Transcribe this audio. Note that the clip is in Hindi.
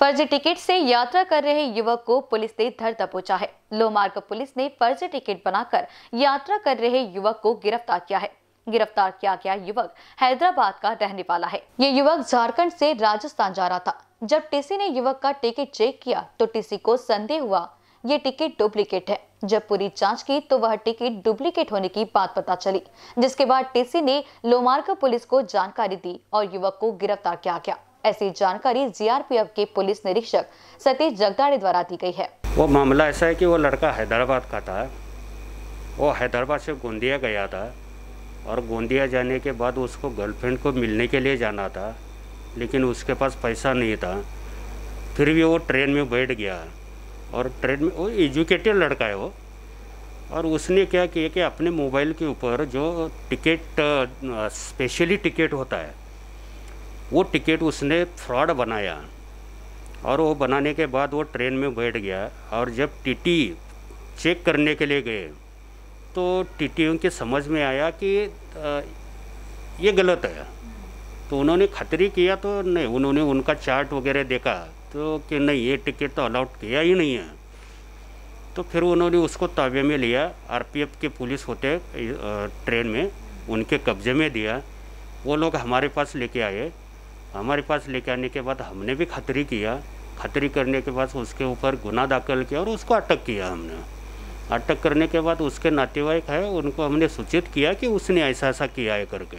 फर्जी टिकट से यात्रा कर रहे युवक को पुलिस ने धर दबोचा है लोमार्ग पुलिस ने फर्जी टिकट बनाकर यात्रा कर रहे युवक को गिरफ्तार किया है गिरफ्तार किया गया युवक हैदराबाद का रहने वाला है ये युवक झारखंड से राजस्थान जा रहा था जब टीसी ने युवक का टिकट चेक किया तो टीसी को संदेह हुआ ये टिकट डुप्लीकेट है जब पूरी जांच की तो वह टिकट डुप्लीकेट होने की बात पता चली जिसके बाद टीसी ने लोमार्ग पुलिस को जानकारी दी और युवक को गिरफ्तार किया गया ऐसी जानकारी जीआरपीएफ के पुलिस निरीक्षक सतीश जगदाड़े द्वारा दी गई है वो मामला ऐसा है कि वो लड़का हैदराबाद का था वो हैदराबाद से गोंदिया गया था और गोंदिया जाने के बाद उसको गर्लफ्रेंड को मिलने के लिए जाना था लेकिन उसके पास पैसा नहीं था फिर भी वो ट्रेन में बैठ गया और ट्रेन में वो एजुकेटेड लड़का है वो और उसने क्या किया कि अपने मोबाइल के ऊपर जो टिकट स्पेशली टिकट होता है वो टिकट उसने फ्रॉड बनाया और वो बनाने के बाद वो ट्रेन में बैठ गया और जब टीटी चेक करने के लिए गए तो टीटीओ के समझ में आया कि ये गलत है तो उन्होंने खतरी किया तो नहीं उन्होंने उनका चार्ट वगैरह देखा तो कि नहीं ये टिकट तो अलाउट किया ही नहीं है तो फिर उन्होंने उसको ताबे में लिया आरपीएफ के पुलिस होते ट्रेन में उनके कब्जे में दिया वो लोग हमारे पास लेके आए हमारे पास लेके आने के बाद हमने भी खतरी किया खतरी करने के बाद उसके ऊपर गुना दाखिल किया और उसको अटक किया हमने अटक करने के बाद उसके नातेवाईक है उनको हमने सूचित किया कि उसने ऐसा ऐसा किया है करके